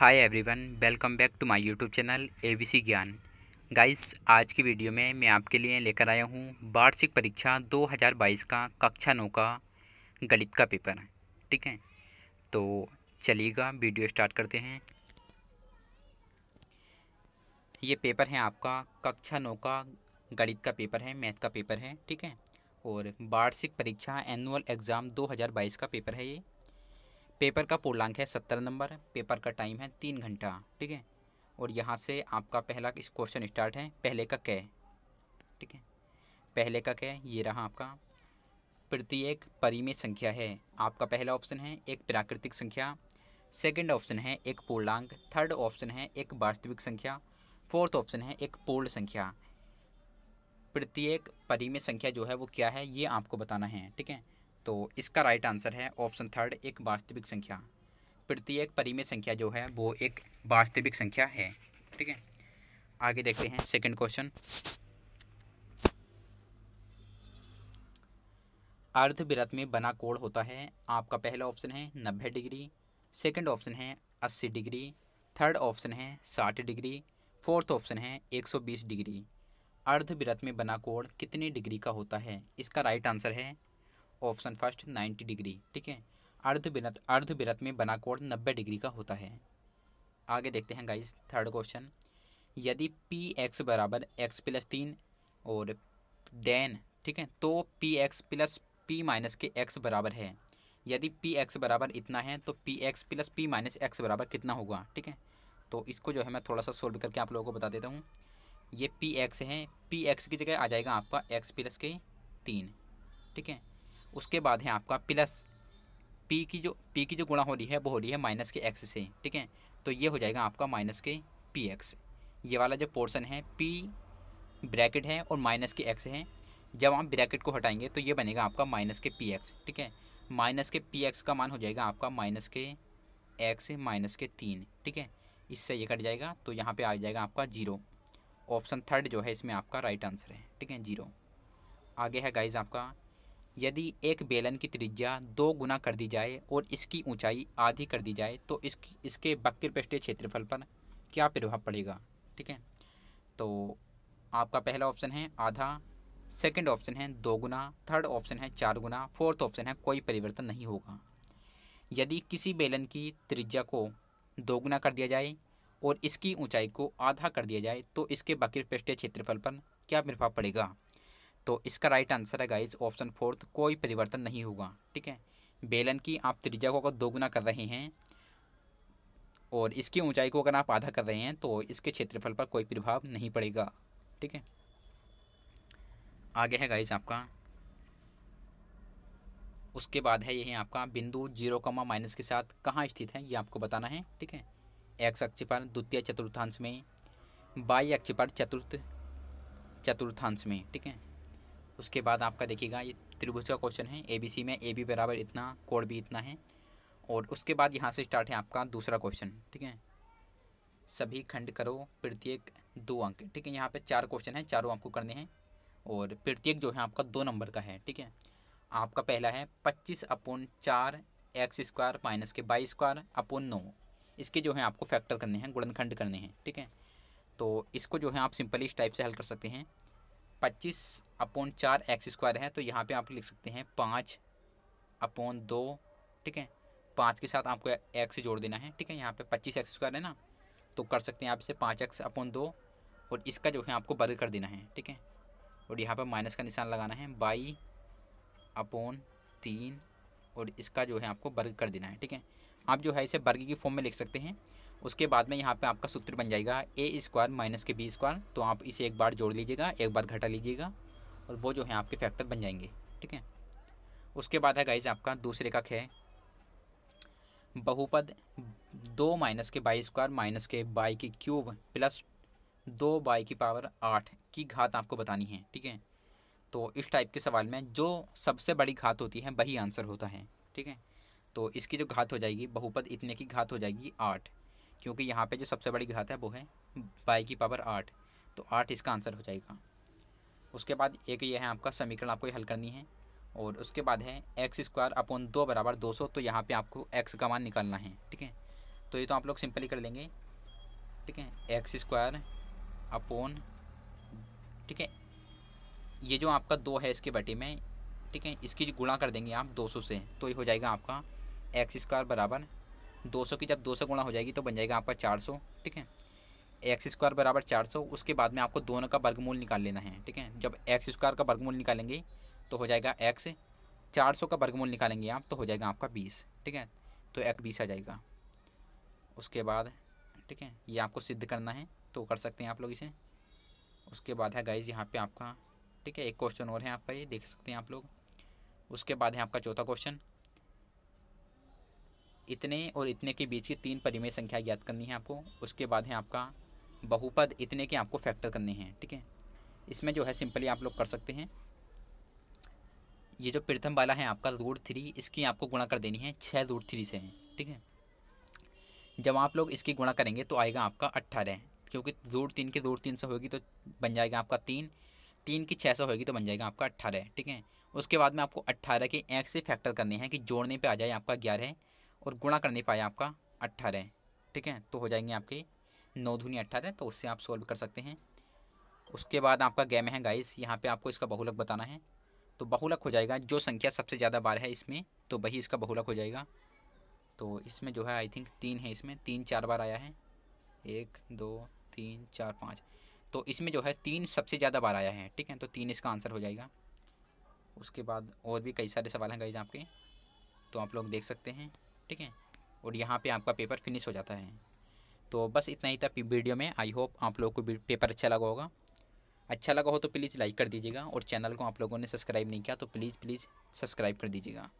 hi everyone welcome back to my YouTube channel AVC Gyan guys आज की video में मैं आपके लिए लेकर आया हूँ वार्षिक परीक्षा 2022 का कक्षा नौ का गणित का पेपर है ठीक है तो चलिएगा वीडियो स्टार्ट करते हैं ये पेपर है आपका कक्षा नौ का गणित का पेपर है मैथ का पेपर है ठीक है और वार्षिक परीक्षा एनुअल एग्ज़ाम 2022 का पेपर है ये पेपर का पूर्णांक है सत्तर नंबर पेपर का टाइम है तीन घंटा ठीक है और यहाँ से आपका पहला क्वेश्चन स्टार्ट है पहले का कै ठीक है पहले का कै ये रहा आपका प्रत्येक परिमेय संख्या है आपका पहला ऑप्शन है एक प्राकृतिक संख्या सेकंड ऑप्शन है एक पूर्णांक थर्ड ऑप्शन है एक वास्तविक संख्या फोर्थ ऑप्शन है एक पूर्ण संख्या प्रत्येक परिमेय संख्या जो है वो क्या है ये आपको बताना है ठीक है तो इसका राइट आंसर है ऑप्शन थर्ड एक वास्तविक संख्या प्रत्येक परिमेय संख्या जो है वो एक वास्तविक संख्या है ठीक है आगे देखते हैं सेकंड क्वेश्चन अर्धविरत में बना कोण होता है आपका पहला ऑप्शन है नब्बे डिग्री सेकंड ऑप्शन है अस्सी डिग्री थर्ड ऑप्शन है साठ डिग्री फोर्थ ऑप्शन है एक सौ बीस डिग्री अर्धवृत्त में बना कोण कितने डिग्री का होता है इसका राइट आंसर है ऑप्शन फर्स्ट नाइन्टी डिग्री ठीक है अर्धविरत अर्धविरत में बना कोण नब्बे डिग्री का होता है आगे देखते हैं गाइस थर्ड क्वेश्चन यदि पी एक्स बराबर एक्स प्लस तीन और देन ठीक है तो P x plus P minus के एक्स बराबर है यदि पी एक्स बराबर इतना है तो P x plus P minus x बराबर कितना होगा ठीक है तो इसको जो है मैं थोड़ा सा सोल्व करके आप लोगों को बता देता हूँ ये पी एक्स है पी एक्स की जगह आ जाएगा आपका एक्स प्लस के तीन ठीक है उसके बाद है आपका प्लस पी की जो पी की जो गुणा हो रही है वो हो रही है माइनस के एक्स से ठीक है तो ये हो जाएगा आपका माइनस के पी एक्स ये वाला जो पोर्शन है पी ब्रैकेट है और माइनस के एक्स है जब आप ब्रैकेट को हटाएंगे तो ये बनेगा आपका माइनस के पी एक्स ठीक है माइनस के पी एक्स का मान हो जाएगा आपका माइनस के एक्स माइनस के तीन ठीक है इससे ये कट जाएगा तो यहाँ पे आ जाएगा आपका जीरो ऑप्शन थर्ड जो है इसमें आपका राइट आंसर है ठीक है जीरो आगे है गाइज आपका यदि एक बेलन की त्रिज्या दो गुना कर दी जाए और इसकी ऊंचाई आधी कर दी जाए तो इस इसके बक्र पृष्ठीय क्षेत्रफल पर क्या प्रभाव पड़ेगा ठीक है तो आपका पहला ऑप्शन है आधा सेकंड ऑप्शन है दो गुना थर्ड ऑप्शन है चार गुना फोर्थ ऑप्शन है कोई परिवर्तन नहीं होगा यदि किसी बेलन की त्रिज्या को दो गुना कर दिया जाए और इसकी ऊंचाई को आधा कर दिया जाए तो इसके बकिर पृष्ठीय क्षेत्रफल पर क्या प्रभाव पड़ेगा तो इसका राइट आंसर है गाइज ऑप्शन फोर्थ कोई परिवर्तन नहीं होगा ठीक है बेलन की आप त्रिज्या को अगर दोगुना कर रहे हैं और इसकी ऊंचाई को अगर आप आधा कर रहे हैं तो इसके क्षेत्रफल पर कोई प्रभाव नहीं पड़ेगा ठीक है आगे है गाइज आपका उसके बाद है यही आपका बिंदु जीरो कमा माइनस के साथ कहाँ स्थित है ये आपको बताना है ठीक है एक्स अक्ष पर द्वितीय चतुर्थांश में बाई अक्ष पर चतुर्थ चतुर्थांश में ठीक है उसके बाद आपका देखिएगा ये त्रिभुज का क्वेश्चन है एबीसी में ए बी बराबर इतना कोड भी इतना है और उसके बाद यहाँ से स्टार्ट है आपका दूसरा क्वेश्चन ठीक है सभी खंड करो प्रत्येक दो अंक ठीक है यहाँ पे चार क्वेश्चन हैं चारों आपको करने हैं और प्रत्येक जो है आपका दो नंबर का है ठीक है आपका पहला है पच्चीस अपोन चार एक्स स्क्वायर माइनस के बाईस स्क्वायर अपोन नौ इसके जो है आपको फैक्टर करने हैं गुणनखंड करने हैं ठीक है तो इसको जो है आप सिंपली इस टाइप से हल कर सकते हैं पच्चीस अपॉन चार एक्स स्क्वायर है तो यहाँ पे आप लिख सकते हैं पाँच अपॉन दो ठीक है पाँच के साथ आपको एक्स जोड़ देना है ठीक है यहाँ पे पच्चीस एक्स स्क्वायर है ना तो कर सकते हैं आप इसे पाँच एक्स अपॉन दो और इसका जो है आपको बर्ग कर देना है ठीक है और यहाँ पर माइनस का निशान लगाना है बाई अपोन तीन और इसका जो है आपको बर्ग कर देना है ठीक है आप जो है इसे बर्ग की फॉर्म में लिख सकते हैं उसके बाद में यहाँ पे आपका सूत्र बन जाएगा ए स्क्वायर माइनस के बी स्क्वायर तो आप इसे एक बार जोड़ लीजिएगा एक बार घटा लीजिएगा और वो जो है आपके फैक्टर बन जाएंगे ठीक है उसके बाद है गाइज आपका दूसरे का खे बहुपद दो माइनस के बाई स्क्वायर माइनस के बाई की क्यूब प्लस दो बाई की पावर आठ की घात आपको बतानी है ठीक है तो इस टाइप के सवाल में जो सबसे बड़ी घात होती है वही आंसर होता है ठीक है तो इसकी जो घात हो जाएगी बहुपद इतने की घात हो जाएगी आठ क्योंकि यहाँ पे जो सबसे बड़ी घात है वो है बाई की पावर आठ तो आठ इसका आंसर हो जाएगा उसके बाद एक ये है आपका समीकरण आपको हल करनी है और उसके बाद है एक्स स्क्वायर अपन दो बराबर दो सौ तो यहाँ पे आपको एक्स का मान निकालना है ठीक है तो ये तो आप लोग सिंपली कर लेंगे ठीक है एक्स स्क्वायर अपोन ठीक है ये जो आपका दो है इसके बटे में ठीक है इसकी गुणा कर देंगे आप दो सौ से तो ये हो जाएगा आपका एक्स स्क्वायर बराबर 200 की जब 200 गुणा हो जाएगी तो बन जाएगा आपका 400 ठीक है एक्स स्क्वायर बराबर 400 उसके बाद में आपको दोनों का वर्गमूल निकाल लेना है ठीक है जब एक्स स्क्वायर का वर्गमूल निकालेंगे तो हो जाएगा एक्स सौ का वर्गमूल निकालेंगे आप तो हो जाएगा आपका बीस ठीक है तो एक बीस आ जाएगा उसके बाद ठीक है ये आपको सिद्ध करना है तो कर सकते हैं आप लोग इसे उसके बाद है गाइज यहाँ पे आपका ठीक है एक क्वेश्चन और है आपका ये देख सकते हैं आप लोग उसके बाद है आपका चौथा क्वेश्चन इतने और इतने के बीच की तीन परिमेय संख्या ज्ञात करनी है आपको उसके बाद है आपका बहुपद इतने के आपको फैक्टर करने हैं ठीक है इसमें जो है सिंपली आप लोग कर सकते हैं ये जो प्रथम वाला है आपका रूट थ्री इसकी आपको गुणा कर देनी है छः रूट थ्री से है ठीक है जब आप लोग इसकी गुणा करेंगे तो आएगा आपका अट्ठारह क्योंकि रूट तीन के रूट तीन से होगी तो बन जाएगा आपका तीन तीन की छः सौ होगी तो बन जाएगा आपका अट्ठारह ठीक है उसके बाद में आपको अट्ठारह के एक से फैक्टर करने हैं कि जोड़ने पे आ जाए आपका ग्यारह और गुणा कर नहीं पाया आपका अट्ठारह ठीक है तो हो जाएंगे आपके नौ धुनी अट्ठारह तो उससे आप सोल्व कर सकते हैं उसके बाद आपका गैम है गाइस यहाँ पे आपको इसका बहुलक बताना है तो बहुलक हो जाएगा जो संख्या सबसे ज़्यादा बार है इसमें तो वही इसका बहुलक हो जाएगा तो इसमें जो है आई थिंक तीन है इसमें तीन चार बार आया है एक दो तीन चार पाँच तो इसमें जो है तीन सबसे ज़्यादा बार आया है ठीक है तो तीन इसका आंसर हो जाएगा उसके बाद और भी कई सारे सवाल हैं गाइज आपके तो आप लोग देख सकते हैं ठीक है और यहाँ पे आपका पेपर फिनिश हो जाता है तो बस इतना ही था वीडियो में आई होप आप लोगों को पेपर अच्छा लगा होगा अच्छा लगा हो तो प्लीज़ लाइक कर दीजिएगा और चैनल को आप लोगों ने सब्सक्राइब नहीं किया तो प्लीज़ प्लीज़ सब्सक्राइब कर दीजिएगा